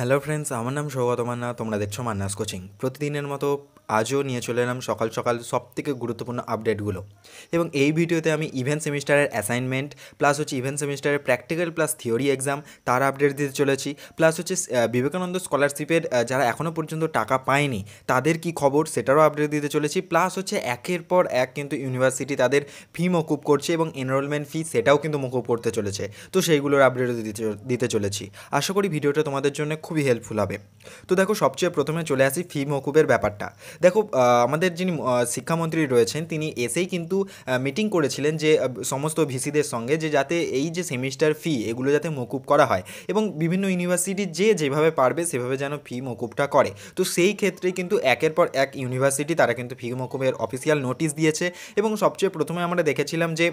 hello friends আমার নাম সৌগত মান্না তোমরা দেখছো মান্নাস কোচিং প্রতিদিনের মতো আজও নিয়ে চলে এলাম সকাল সকাল সব থেকে গুরুত্বপূর্ণ আপডেটগুলো এবং এই ভিডিওতে আমি ইভেন্ট সেমিস্টারের অ্যাসাইনমেন্ট প্লাস হচ্ছে ইভেন্ট সেমিস্টারের প্র্যাকটিক্যাল প্লাস থিওরি এক্সাম তার আপডেট দিতে চলেছি প্লাস হচ্ছে বিবেকানন্দ স্কলারশিপের যারা এখনও পর্যন্ত টাকা পায়নি তাদের কি খবর সেটারও আপডেট দিতে চলেছি প্লাস হচ্ছে একের পর এক কিন্তু ইউনিভার্সিটি তাদের ফি মকুব করছে এবং এনরোলমেন্ট ফি সেটাও কিন্তু মকুব করতে চলেছে তো সেইগুলোর আপডেটও দিতে দিতে চলেছি আশা করি ভিডিওটা তোমাদের জন্য খুবই হেল্পফুল হবে তো দেখো সবচেয়ে প্রথমে চলে আসি ফি মকুবের ব্যাপারটা দেখো আমাদের যিনি শিক্ষামন্ত্রী রয়েছেন তিনি এসেই কিন্তু মিটিং করেছিলেন যে সমস্ত ভিসিদের সঙ্গে যে যাতে এই যে সেমিস্টার ফি এগুলো যাতে মকুব করা হয় এবং বিভিন্ন ইউনিভার্সিটি যে যেভাবে পারবে সেভাবে যেন ফি মকুবটা করে তো সেই ক্ষেত্রে কিন্তু একের পর এক ইউনিভার্সিটি তারা কিন্তু ফি মকুবের অফিসিয়াল নোটিস দিয়েছে এবং সবচেয়ে প্রথমে আমরা দেখেছিলাম যে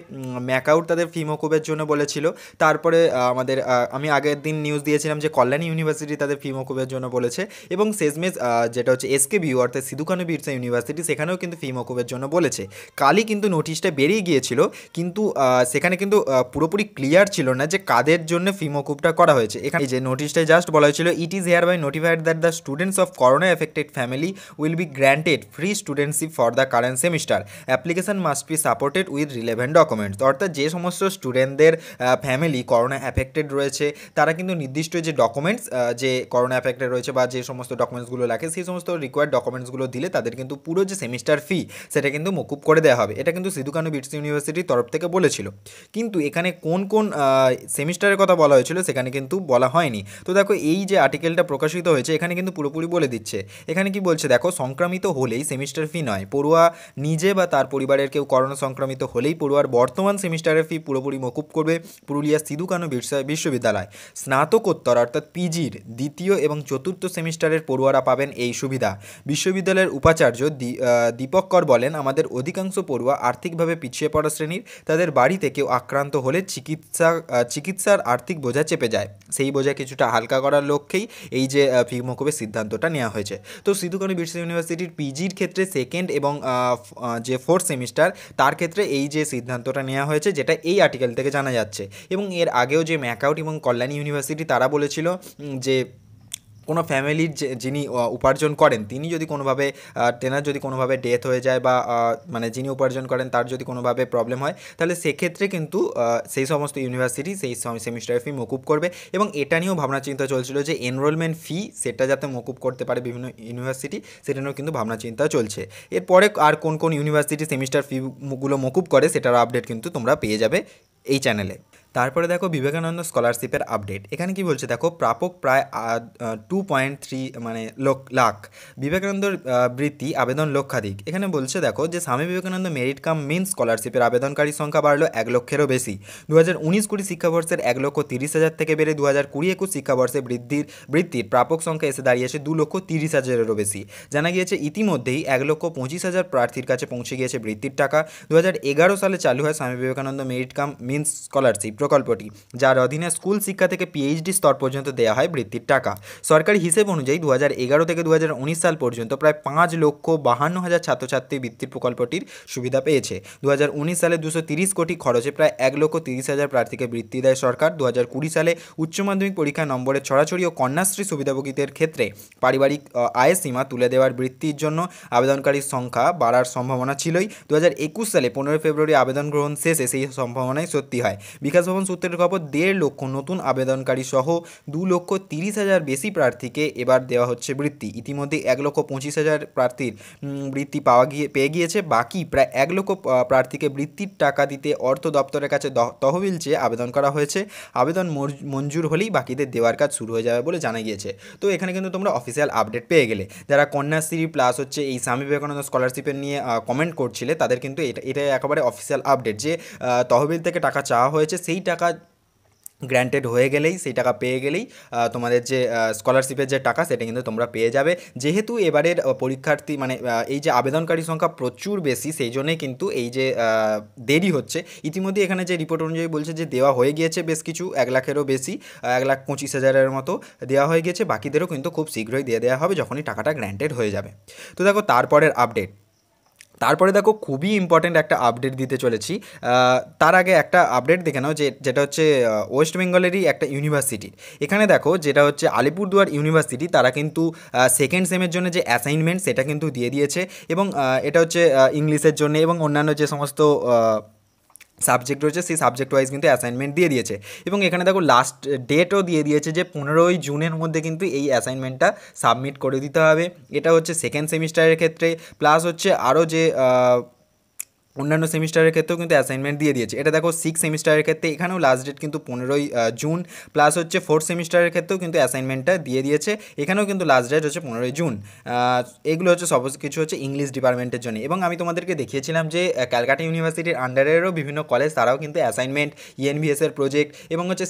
ম্যাকাউট তাদের ফি মকুবের জন্য বলেছিল তারপরে আমাদের আমি আগের দিন নিউজ দিয়েছিলাম যে কল্যাণী ইউনিভার্সিটি তাদের ফি মকুবের জন্য বলেছে এবং সেজমেজ যেটা হচ্ছে এসকে বিউ অর্থাৎ সিধুখানু বিরসা ইউনিভার্সিটি সেখানেও কিন্তু ফি মকুবের জন্য বলেছে কালই কিন্তু নোটিশটা বেরিয়ে গিয়েছিল কিন্তু সেখানে কিন্তু পুরোপুরি ক্লিয়ার ছিল না যে কাদের জন্য ফি মকুবটা করা হয়েছে এখানে যে নোটিশটা জাস্ট বলা হয়েছিল it is here by notified that the students of corona affected family will be granted free studentship for the current semester application must be supported with relevant documents অর্থাৎ যে সমস্ত স্টুডেন্টদের ফ্যামিলি করোনা অ্যাফেক্টেড রয়েছে তারা কিন্তু নির্দিষ্ট যে documents যে করোনা অ্যাফেক্টে রয়েছে বা যে সমস্ত ডকুমেন্টসগুলো লাগে সেই সমস্ত রিকোয়ার্ড ডকুমেন্টসগুলো দিলে তাদের কিন্তু পুরো যে সেমিস্টার ফি সেটা কিন্তু মকুব করে দেওয়া হবে এটা কিন্তু সিধুকানু বিটস ইউনিভার্সিটির তরফ থেকে বলেছিল কিন্তু এখানে কোন কোন সেমিস্টারের কথা বলা হয়েছিল সেখানে কিন্তু বলা হয়নি তো দেখো এই যে আর্টিকেলটা প্রকাশিত হয়েছে এখানে কিন্তু পুরোপুরি বলে দিচ্ছে এখানে কি বলছে দেখো সংক্রামিত হলেই সেমিস্টার ফি নয় পড়ুয়া নিজে বা তার পরিবারের কেউ করোনা সংক্রামিত হলেই পড়ুয়ার বর্তমান সেমিস্টারের ফি পুরোপুরি মকুব করবে পুরুলিয়া সিধুকানু বিশ্ববিদ্যালয় স্নাতকোত্তর অর্থাৎ পিজির দ্বিতীয় এবং চতুর্থ সেমিস্টারের পড়ুয়ারা পাবেন এই সুবিধা বিশ্ববিদ্যালয়ের উপাচার্য দীপক কর বলেন আমাদের অধিকাংশ পড়ুয়া আর্থিকভাবে পিছিয়ে পড়া শ্রেণীর তাদের বাড়িতে কেউ আক্রান্ত হলে চিকিৎসা চিকিৎসার আর্থিক বোঝা চেপে যায় সেই বোঝা কিছুটা হালকা করার লক্ষ্যেই এই যে ফি সিদ্ধান্তটা নেওয়া হয়েছে তো সিধুকানু বিশ্ব ইউনিভার্সিটির পিজির ক্ষেত্রে সেকেন্ড এবং যে ফোর্থ সেমিস্টার তার ক্ষেত্রে এই যে সিদ্ধান্তটা নেওয়া হয়েছে যেটা এই আর্টিকেল থেকে জানা যাচ্ছে এবং এর আগেও যে ম্যাকাউট এবং কল্যাণী ইউনিভার্সিটি তারা বলেছিল যে কোনো ফ্যামিলির যিনি উপার্জন করেন তিনি যদি কোনোভাবে তেনার যদি কোনোভাবে ডেথ হয়ে যায় বা মানে যিনি উপার্জন করেন তার যদি কোনোভাবে প্রবলেম হয় তাহলে সেক্ষেত্রে কিন্তু সেই সমস্ত ইউনিভার্সিটি সেই সেমিস্টার ফি মকুব করবে এবং এটা নিয়েও ভাবনা চিন্তা চলছিল যে এনরোলমেন্ট ফি সেটা যাতে মকুব করতে পারে বিভিন্ন ইউনিভার্সিটি সেটা নিয়েও কিন্তু ভাবনা চিন্তা চলছে এরপরে আর কোন কোন ইউনিভার্সিটি সেমিস্টার ফিগুলো মকুব করে সেটার আপডেট কিন্তু তোমরা পেয়ে যাবে এই চ্যানেলে তারপরে দেখো বিবেকানন্দ স্কলারশিপের আপডেট এখানে কি বলছে দেখো প্রাপক প্রায় টু পয়েন্ট থ্রি মানে লাখ বিবেকানন্দ বৃত্তি আবেদন লক্ষাধিক এখানে বলছে দেখো যে স্বামী বিবেকানন্দ মেরিট কাম মেন স্কলারশিপের আবেদনকারীর সংখ্যা বাড়লো এক লক্ষেরও বেশি দু হাজার উনিশ কুড়ি শিক্ষাবর্ষের এক লক্ষ তিরিশ হাজার থেকে বেড়ে দু হাজার কুড়ি একুশ শিক্ষাবর্ষে বৃদ্ধির বৃত্তির প্রাপক সংখ্যা এসে দাঁড়িয়েছে দু লক্ষ তিরিশ হাজারেরও বেশি জানা গিয়েছে ইতিমধ্যেই এক লক্ষ পঁচিশ হাজার প্রার্থীর কাছে পৌঁছে গিয়েছে বৃত্তির টাকা দু সালে চালু হয় Swami Vivekananda merit cum means scholarship প্রকল্পটি যার অধীনে স্কুল শিক্ষা থেকে পিএইচডি স্তর পর্যন্ত দেওয়া হয় বৃত্তির টাকা সরকারি হিসেব অনুযায়ী দু থেকে দু সাল পর্যন্ত প্রায় পাঁচ লক্ষ বাহান্ন হাজার ছাত্রছাত্রী বৃত্তির প্রকল্পটির সুবিধা পেয়েছে দু সালে দুশো কোটি খরচে প্রায় এক লক্ষ তিরিশ হাজার প্রার্থীকে বৃত্তি দেয় সরকার দু সালে উচ্চ মাধ্যমিক পরীক্ষা নম্বরে ছড়াছড়ি ও কন্যাশ্রী সুবিধাভোগীদের ক্ষেত্রে পারিবারিক আয়ের সীমা তুলে দেওয়ার বৃত্তির জন্য আবেদনকারীর সংখ্যা বাড়ার সম্ভাবনা ছিলই দু সালে পনেরোই ফেব্রুয়ারি আবেদন গ্রহণ শেষে সেই সম্ভাবনাই সত্যি হয় বিকাশ পরিবহন সূত্রের খবর দেড় লক্ষ নতুন আবেদনকারী সহ দু লক্ষ তিরিশ হাজার বেশি প্রার্থীকে এবার দেওয়া হচ্ছে বৃত্তি ইতিমধ্যে এক লক্ষ পঁচিশ হাজার প্রার্থীর বৃত্তি পাওয়া গিয়ে পেয়ে গিয়েছে বাকি প্রায় এক লক্ষ প্রার্থীকে বৃত্তির টাকা দিতে অর্থ দপ্তরের কাছে তহবিল চেয়ে আবেদন করা হয়েছে আবেদন মঞ্জুর হলেই বাকিদের দেওয়ার কাজ শুরু হয়ে যাবে বলে জানা গিয়েছে তো এখানে কিন্তু তোমরা অফিসিয়াল আপডেট পেয়ে গেলে যারা কন্যাশ্রী প্লাস হচ্ছে এই স্বামী বিবেকানন্দ স্কলারশিপের নিয়ে কমেন্ট করছিলে তাদের কিন্তু এটা এটা একেবারে অফিসিয়াল আপডেট যে তহবিল থেকে টাকা চাওয়া হয়েছে সেই টাকা গ্র্যান্টেড হয়ে গেলেই সেই টাকা পেয়ে গেলেই তোমাদের যে স্কলারশিপের যে টাকা সেটা কিন্তু তোমরা পেয়ে যাবে যেহেতু এবারের পরীক্ষার্থী মানে এই যে আবেদনকারী সংখ্যা প্রচুর বেশি সেই জন্যে কিন্তু এই যে দেরি হচ্ছে ইতিমধ্যে এখানে যে রিপোর্ট অনুযায়ী বলছে যে দেওয়া হয়ে গিয়েছে বেশ কিছু এক লাখেরও বেশি এক লাখ পঁচিশ হাজারের মতো দেওয়া হয়ে গিয়েছে বাকিদেরও কিন্তু খুব শীঘ্রই দিয়ে দেওয়া হবে যখনই টাকাটা গ্র্যান্টেড হয়ে যাবে তো দেখো তারপরের আপডেট তারপরে দেখো খুবই ইম্পর্টেন্ট একটা আপডেট দিতে চলেছি তার আগে একটা আপডেট দেখে নাও যে যেটা হচ্ছে ওয়েস্ট বেঙ্গলেরই একটা ইউনিভার্সিটি এখানে দেখো যেটা হচ্ছে আলিপুরদুয়ার ইউনিভার্সিটি তারা কিন্তু সেকেন্ড সেমের জন্য যে অ্যাসাইনমেন্ট সেটা কিন্তু দিয়ে দিয়েছে এবং এটা হচ্ছে ইংলিশের জন্য এবং অন্যান্য যে সমস্ত সাবজেক্ট রয়েছে সেই সাবজেক্ট ওয়াইজ কিন্তু অ্যাসাইনমেন্ট দিয়ে দিয়েছে এবং এখানে দেখো লাস্ট ডেটও দিয়ে দিয়েছে যে পনেরোই জুনের মধ্যে কিন্তু এই অ্যাসাইনমেন্টটা সাবমিট করে দিতে হবে এটা হচ্ছে সেকেন্ড সেমিস্টারের ক্ষেত্রে প্লাস হচ্ছে আরও যে অন্যান্য সেমিস্টারের ক্ষেত্রেও কিন্তু অ্যাসাইনমেন্ট দিয়ে দিয়েছে এটা দেখো সিক্স সেমিস্টারের ক্ষেত্রে এখানেও লাস্ট ডেট কিন্তু পনেরোই জুন প্লাস হচ্ছে ফোর্থ সেমিস্টারের ক্ষেত্রেও কিন্তু অ্যাসাইনমেন্টটা দিয়ে দিয়েছে এখানেও কিন্তু লাস্ট ডেট হচ্ছে পনেরোই জুন এগুলো হচ্ছে সব কিছু হচ্ছে ইংলিশ ডিপার্টমেন্টের জন্য এবং আমি তোমাদেরকে দেখিয়েছিলাম যে ক্যালকাটা ইউনিভার্সিটির আন্ডারেরও বিভিন্ন কলেজ তারাও কিন্তু অ্যাসাইনমেন্ট ইএনভিএসের প্রজেক্ট এবং হচ্ছে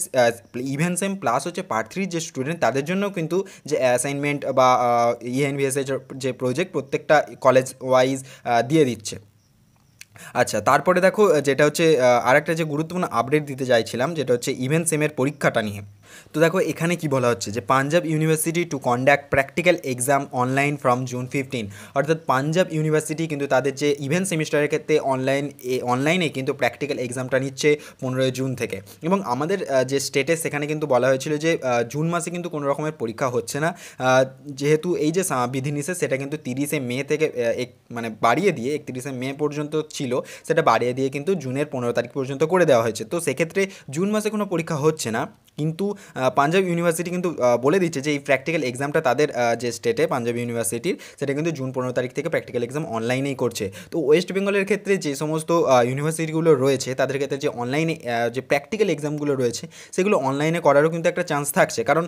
ইভেন সেম প্লাস হচ্ছে পার্ট থ্রির যে স্টুডেন্ট তাদের জন্যও কিন্তু যে অ্যাসাইনমেন্ট বা ইএনভিএসের e যে প্রজেক্ট প্রত্যেকটা কলেজ ওয়াইজ দিয়ে দিচ্ছে আচ্ছা তারপরে দেখো যেটা হচ্ছে আরেকটা যে গুরুত্বপূর্ণ আপডেট দিতে চাইছিলাম যেটা হচ্ছে ইভেন্ট সেমের পরীক্ষাটা নিয়ে তো দেখো এখানে কি বলা হচ্ছে যে Punjab university to conduct practical exam online from June fifteen অর্থাৎ পাঞ্জাব ইউনিভার্সিটি কিন্তু তাদের যে ইভেন্ট সেমিস্টারের ক্ষেত্রে অনলাইন অনলাইনে কিন্তু প্র্যাকটিক্যাল এক্সামটা নিচ্ছে পনেরোই জুন থেকে এবং আমাদের যে স্টেটে সেখানে কিন্তু বলা হয়েছিল যে জুন মাসে কিন্তু কোনো রকমের পরীক্ষা হচ্ছে না যেহেতু এই যে বিধিনিষেধ সেটা কিন্তু তিরিশে মে থেকে এক মানে বাড়িয়ে দিয়ে একত্রিশে মে পর্যন্ত ছিল সেটা বাড়িয়ে দিয়ে কিন্তু জুনের পনেরো তারিখ পর্যন্ত করে দেওয়া হয়েছে তো সেক্ষেত্রে জুন মাসে কোনো পরীক্ষা হচ্ছে না কিন্তু পাঞ্জাব ইউনিভার্সিটি কিন্তু বলে দিচ্ছে যে এই প্র্যাকটিক্যাল এক্সামটা তাদের যে স্টেটে পাঞ্জাব ইউনিভার্সিটির সেটা কিন্তু জুন পনেরো তারিখ থেকে প্র্যাকটিক্যাল এক্সাম অনলাইনেই করছে তো ওয়েস্ট বেঙ্গলের ক্ষেত্রে যে সমস্ত ইউনিভার্সিটিগুলো রয়েছে তাদের ক্ষেত্রে যে অনলাইনে যে প্র্যাকটিক্যাল এক্সামগুলো রয়েছে সেগুলো অনলাইনে করারও কিন্তু একটা চান্স থাকছে কারণ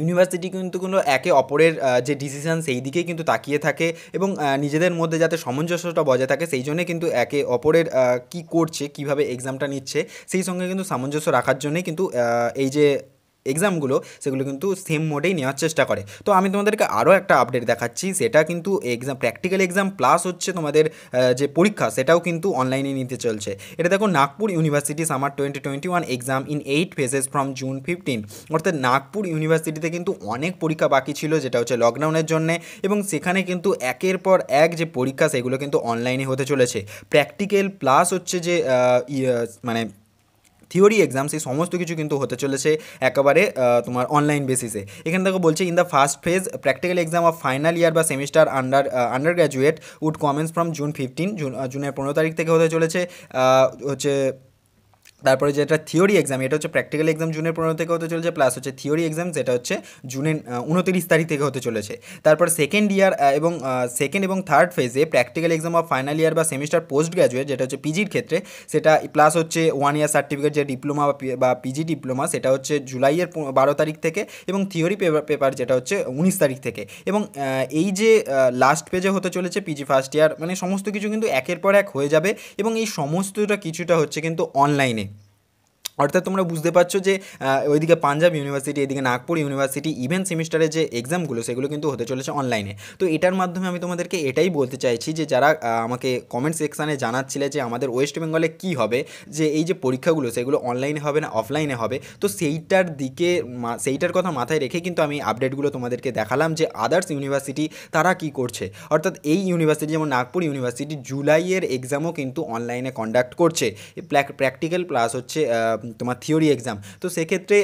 ইউনিভার্সিটি কিন্তু কোনো একে অপরের যে ডিসিশান সেই দিকেই কিন্তু তাকিয়ে থাকে এবং নিজেদের মধ্যে যাতে সামঞ্জস্যটা বজায় থাকে সেই জন্যে কিন্তু একে অপরের কি করছে কিভাবে এক্সামটা নিচ্ছে সেই সঙ্গে কিন্তু সামঞ্জস্য রাখার জন্যই কিন্তু এই যে এক্সামগুলো সেগুলো কিন্তু সেম মোডেই নেওয়ার চেষ্টা করে তো আমি তোমাদেরকে আরও একটা আপডেট দেখাচ্ছি সেটা কিন্তু এক্সাম প্র্যাকটিক্যাল এক্সাম প্লাস হচ্ছে তোমাদের যে পরীক্ষা সেটাও কিন্তু অনলাইনে নিতে চলছে এটা দেখো Nagpur university summer twenty twenty one exam in eight phases from June fifteen অর্থাৎ নাগপুর ইউনিভার্সিটিতে কিন্তু অনেক পরীক্ষা বাকি ছিল যেটা হচ্ছে লকডাউনের জন্যে এবং সেখানে কিন্তু একের পর এক যে পরীক্ষা সেগুলো কিন্তু অনলাইনে হতে চলেছে প্র্যাকটিক্যাল প্লাস হচ্ছে যে ইয়ে, মানে থিওরি এক্সাম সেই সমস্ত কিছু কিন্তু হতে চলেছে একেবারে তোমার অনলাইন বেসিসে এখানে দেখো বলছে in the first phase practical exam of final year বা semester under undergraduate would commence from June fifteen June জুনের পনেরো তারিখ থেকে হতে চলেছে হচ্ছে তারপরে যেটা থিওরি এক্সাম এটা হচ্ছে প্র্যাকটিক্যাল এক্সাম জুনের পনেরো থেকে হতে চলেছে প্লাস হচ্ছে থিওরি এক্সাম যেটা হচ্ছে জুনের উনতিরিশ তারিখ থেকে হতে চলেছে তারপর সেকেন্ড ইয়ার এবং সেকেন্ড এবং থার্ড ফেজে practical exam of final year বা সেমিস্টার পোস্ট গ্র্যাজুয়েট যেটা হচ্ছে পিজির ক্ষেত্রে সেটা প্লাস হচ্ছে ওয়ান ইয়ার সার্টিফিকেট যে ডিপ্লোমা বা পিজি ডিপ্লোমা সেটা হচ্ছে জুলাইয়ের বারো তারিখ থেকে এবং থিওরি পেপার যেটা হচ্ছে উনিশ তারিখ থেকে এবং এই যে লাস্ট পেজে হতে চলেছে পিজি ফার্স্ট ইয়ার মানে সমস্ত কিছু কিন্তু একের পর এক হয়ে যাবে এবং এই সমস্তটা কিছুটা হচ্ছে কিন্তু অনলাইনে অর্থাৎ তোমরা বুঝতে পারছো যে ওইদিকে পাঞ্জাব ইউনিভার্সিটি এদিকে নাগপুর ইউনিভার্সিটি ইভেন সেমিস্টারের যে এক্সামগুলো সেগুলো কিন্তু হতে চলেছে অনলাইনে তো এটার মাধ্যমে আমি তোমাদেরকে এটাই বলতে চাইছি যে যারা আমাকে কমেন্ট সেকশানে জানাচ্ছিলে যে আমাদের ওয়েস্ট বেঙ্গলে কী হবে যে এই যে পরীক্ষাগুলো সেগুলো অনলাইনে হবে না অফলাইনে হবে তো সেইটার দিকে সেইটার কথা মাথায় রেখে কিন্তু আমি আপডেটগুলো তোমাদেরকে দেখালাম যে আদার্স ইউনিভার্সিটি তারা কি করছে অর্থাৎ এই ইউনিভার্সিটি যেমন নাগপুর ইউনিভার্সিটি জুলাইয়ের এক্সামও কিন্তু অনলাইনে কন্ডাক্ট করছে প্র্যাকটিক্যাল প্লাস হচ্ছে তোমার থিওরি এক্সাম তো সেক্ষেত্রে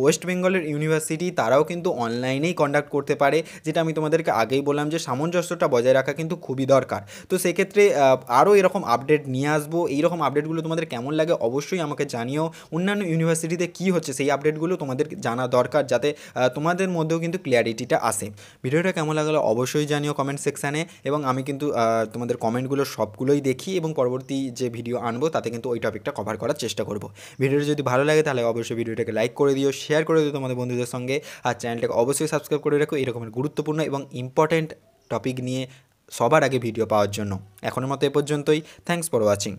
ওয়েস্ট বেঙ্গলের ইউনিভার্সিটি তারাও কিন্তু অনলাইনেই কন্ডাক্ট করতে পারে যেটা আমি তোমাদেরকে আগেই বললাম যে সামঞ্জস্যটা বজায় রাখা কিন্তু খুবই দরকার তো সেক্ষেত্রে আরও এরকম আপডেট নিয়ে আসবো এইরকম আপডেটগুলো তোমাদের কেমন লাগে অবশ্যই আমাকে জানিও অন্যান্য ইউনিভার্সিটিতে কি হচ্ছে সেই আপডেটগুলো তোমাদের জানা দরকার যাতে তোমাদের মধ্যেও কিন্তু ক্লিয়ারিটিটা আসে ভিডিওটা কেমন লাগলো অবশ্যই জানিও কমেন্ট সেকশানে এবং আমি কিন্তু তোমাদের কমেন্টগুলো সবগুলোই দেখি এবং পরবর্তী যে ভিডিও আনবো তাতে কিন্তু ওই টপিকটা কভার করার চেষ্টা করব ভিডিও ভিডিওটি যদি ভালো লাগে তাহলে অবশ্যই ভিডিওটাকে লাইক করে দিও শেয়ার করে দিও তোমাদের বন্ধুদের সঙ্গে আর চ্যানেলটাকে অবশ্যই সাবস্ক্রাইব করে রাখো এরকমের গুরুত্বপূর্ণ এবং ইম্পর্ট্যান্ট টপিক নিয়ে সবার আগে ভিডিও পাওয়ার জন্য এখনের মতো এ পর্যন্তই থ্যাংকস ফর ওয়াচিং